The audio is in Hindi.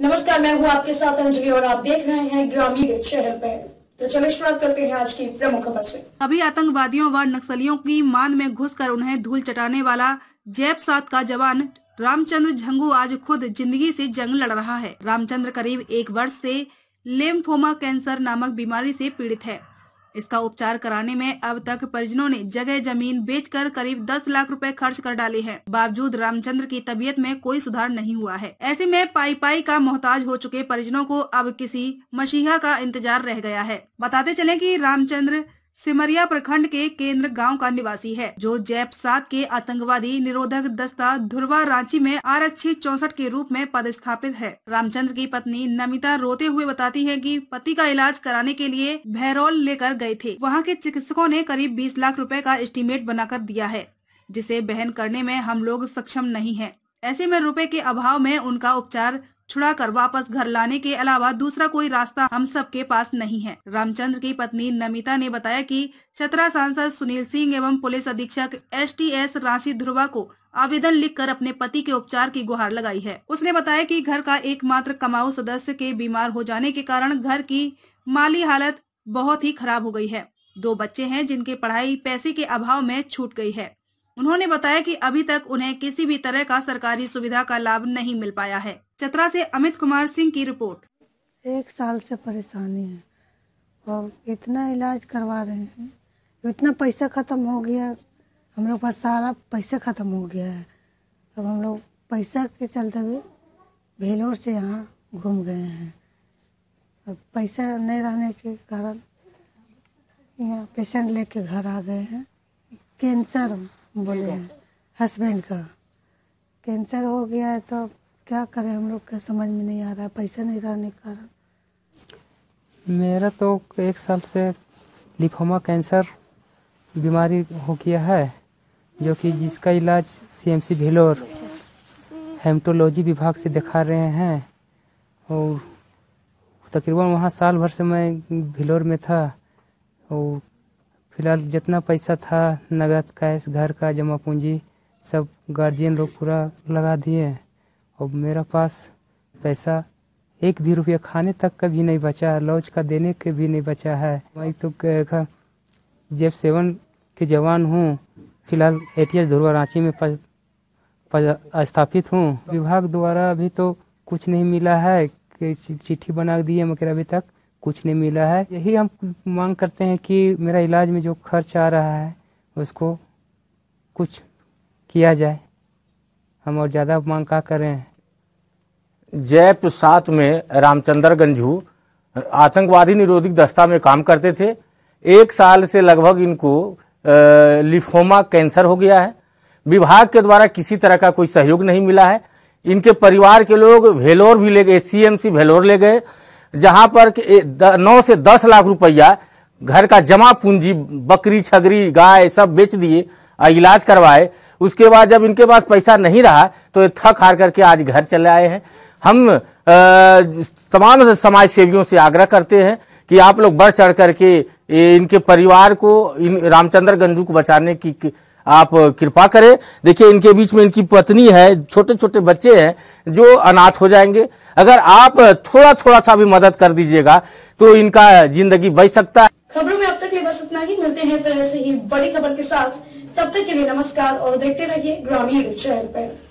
नमस्कार मैं हूँ आपके साथ अंजलि और आप देख रहे हैं ग्रामीण शहर पे तो चलिए शुरुआत करते हैं आज की प्रमुख खबर से अभी आतंकवादियों व नक्सलियों की मांग में घुसकर उन्हें धूल चटाने वाला जैप सात का जवान रामचंद्र झंगू आज खुद जिंदगी से जंग लड़ रहा है रामचंद्र करीब एक वर्ष से लेम्फोमा कैंसर नामक बीमारी से पीड़ित है इसका उपचार कराने में अब तक परिजनों ने जगह जमीन बेचकर करीब 10 लाख रुपए खर्च कर डाले हैं बावजूद रामचंद्र की तबीयत में कोई सुधार नहीं हुआ है ऐसे में पाई पाई का मोहताज हो चुके परिजनों को अब किसी मसीहा का इंतजार रह गया है बताते चले की रामचंद्र सिमरिया प्रखंड के केंद्र गांव का निवासी है जो जैप सात के आतंकवादी निरोधक दस्ता धुरवा रांची में आरक्षी चौसठ के रूप में पदस्थापित है रामचंद्र की पत्नी नमिता रोते हुए बताती है कि पति का इलाज कराने के लिए भैरोल लेकर गए थे वहां के चिकित्सकों ने करीब बीस लाख रूपए का एस्टीमेट बनाकर दिया है जिसे बहन करने में हम लोग सक्षम नहीं है ऐसे में रुपए के अभाव में उनका उपचार छुड़ाकर वापस घर लाने के अलावा दूसरा कोई रास्ता हम सब के पास नहीं है रामचंद्र की पत्नी नमिता ने बताया कि चतरा सांसद सुनील सिंह एवं पुलिस अधीक्षक एस टी एस राशि ध्रुवा को आवेदन लिखकर अपने पति के उपचार की गुहार लगाई है उसने बताया कि घर का एकमात्र कमाऊ सदस्य के बीमार हो जाने के कारण घर की माली हालत बहुत ही खराब हो गई है दो बच्चे हैं जिनकी पढ़ाई पैसे के अभाव में छूट गई है उन्होंने बताया कि अभी तक उन्हें किसी भी तरह का सरकारी सुविधा का लाभ नहीं मिल पाया है चतरा से अमित कुमार सिंह की रिपोर्ट एक साल से परेशानी है और इतना इलाज करवा रहे हैं इतना पैसा ख़त्म हो गया हम लोग का सारा पैसा ख़त्म हो गया है अब हम लोग पैसा के चलते भी भेलोर से यहाँ घूम गए हैं अब पैसा नहीं रहने के कारण यहाँ पेशेंट लेके घर आ गए हैं कैंसर बोले हैं हस्बैंड का कैंसर हो गया है तो क्या करें हम लोग का समझ में नहीं आ रहा है पैसा नहीं रहने के कारण मेरा तो एक साल से लिफोमा कैंसर बीमारी हो गया है जो कि जिसका इलाज सीएमसी भेलोर हेमटोलॉजी विभाग से दिखा रहे हैं और तकरीबन वहाँ साल भर से मैं भिलोर में था और फिलहाल जितना पैसा था नगद कैश घर का जमा पूंजी सब गार्जियन लोग पूरा लगा दिए और मेरा पास पैसा एक भी रुपया खाने तक का भी नहीं बचा है लॉज का देने के भी नहीं बचा है मैं तो जब सेवन के जवान हूँ फिलहाल A T S Dhurwa Ranchi में स्थापित हूँ विभाग द्वारा अभी तो कुछ नहीं मिला है कि चिट्ठी बना दी है मगर अभी तक कुछ नहीं मिला है यही हम मांग करते हैं कि मेरा इलाज में जो खर्च आ रहा है उसको कुछ किया जाए हम और ज़्यादा मांग का करें जयपुर सात में रामचंद्र गंजू आतंकवादी निरोधक दस्ता में काम करते थे एक साल से लगभग इनको लिफोमा कैंसर हो गया है विभाग के द्वारा किसी तरह का कोई सहयोग नहीं मिला है इनके परिवार के लोग भेलोर भी ले गए सीएमसी भेलोर ले गए जहां पर नौ से दस लाख रुपया घर का जमा पूंजी बकरी छगरी गाय सब बेच दिए इलाज करवाए उसके बाद जब इनके पास पैसा नहीं रहा तो ये थक हार करके आज घर चले आए हैं हम आ, तमाम समाज सेवियों से आग्रह करते हैं कि आप लोग बढ़ चढ़ करके इनके परिवार को इन रामचंद्र गंजू को बचाने की आप कृपा करें देखिए इनके बीच में इनकी पत्नी है छोटे छोटे बच्चे हैं जो अनाथ हो जाएंगे अगर आप थोड़ा थोड़ा सा भी मदद कर दीजिएगा तो इनका जिंदगी बच सकता है खबरों में अब तक ये बस इतना ही मिलते हैं फिर ऐसे ही बड़ी खबर के साथ तब तक के लिए नमस्कार और देखते रहिए ग्रामीण चैनल पर